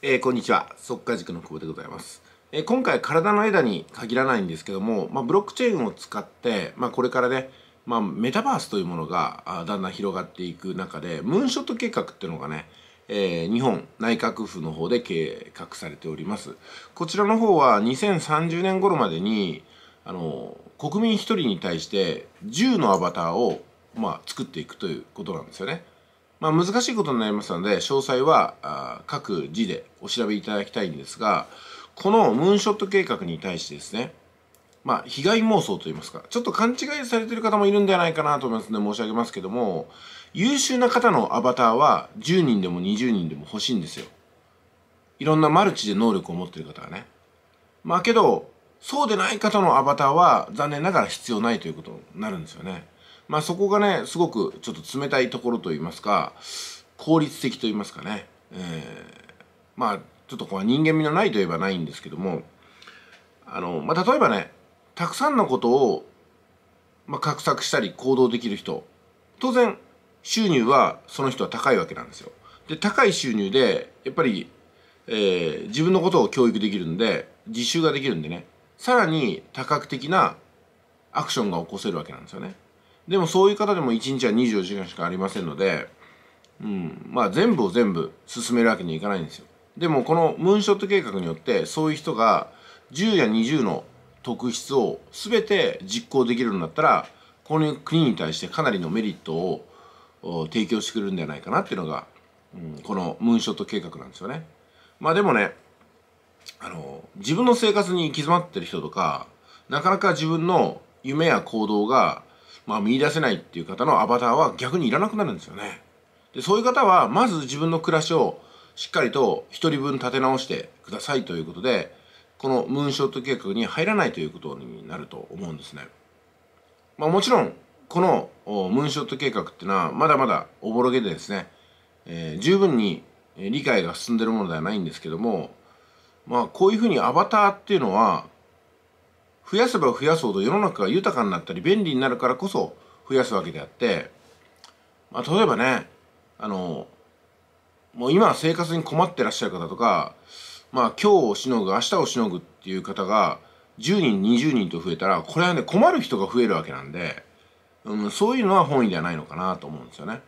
えー、こんにちは速稼塾の久保でございます、えー、今回体の枝に限らないんですけども、まあ、ブロックチェーンを使って、まあ、これからね、まあ、メタバースというものがだんだん広がっていく中でムーンショット計画っていうのがね、えー、日本内閣府の方で計画されておりますこちらの方は2030年頃までにあの国民1人に対して10のアバターを、まあ、作っていくということなんですよね。まあ、難しいことになりますので、詳細は各自でお調べいただきたいんですが、このムーンショット計画に対してですね、まあ、被害妄想といいますか、ちょっと勘違いされてる方もいるんではないかなと思いますので申し上げますけども、優秀な方のアバターは10人でも20人でも欲しいんですよ。いろんなマルチで能力を持ってる方がね。まあけど、そうでない方のアバターは残念ながら必要ないということになるんですよね。まあ、そこがねすごくちょっと冷たいところといいますか効率的といいますかね、えー、まあちょっとこう人間味のないといえばないんですけどもあの、まあ、例えばねたくさんのことを、まあ、画策したり行動できる人当然収入はその人は高いわけなんですよ。で高い収入でやっぱり、えー、自分のことを教育できるんで実習ができるんでねさらに多角的なアクションが起こせるわけなんですよね。でもそういう方でも1日は24時間しかありませんので、うん、まあ全部を全部進めるわけにはいかないんですよ。でもこのムーンショット計画によってそういう人が10や20の特質を全て実行できるんだったらこの国に対してかなりのメリットを提供してくれるんじゃないかなっていうのが、うん、このムーンショット計画なんですよね。まあでもねあの自分の生活に行き詰まってる人とかなかなか自分の夢や行動がまあ、見出せないっていう方のアバターは逆にいらなくなるんですよね。でそういう方はまず自分の暮らしをしっかりと1人分立て直してくださいということでこのムーンショット計画に入らないということになると思うんですね。まあ、もちろんこのムーンショット計画っていうのはまだまだおぼろげでですね、えー、十分に理解が進んでるものではないんですけどもまあこういうふうにアバターっていうのは増やせば増やすほど世の中が豊かになったり便利になるからこそ増やすわけであって、まあ、例えばねあのもう今生活に困ってらっしゃる方とか、まあ、今日をしのぐ明日をしのぐっていう方が10人20人と増えたらこれはね困る人が増えるわけなんで、うん、そういうのは本意ではないのかなと思うんですよね。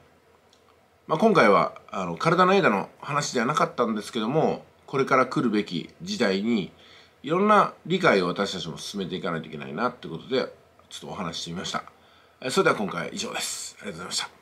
まあ、今回はあの体の枝の話ではなかったんですけどもこれから来るべき時代にいろんな理解を私たちも進めていかないといけないなってことでちょっとお話ししてみましたそれでは今回は以上ですありがとうございました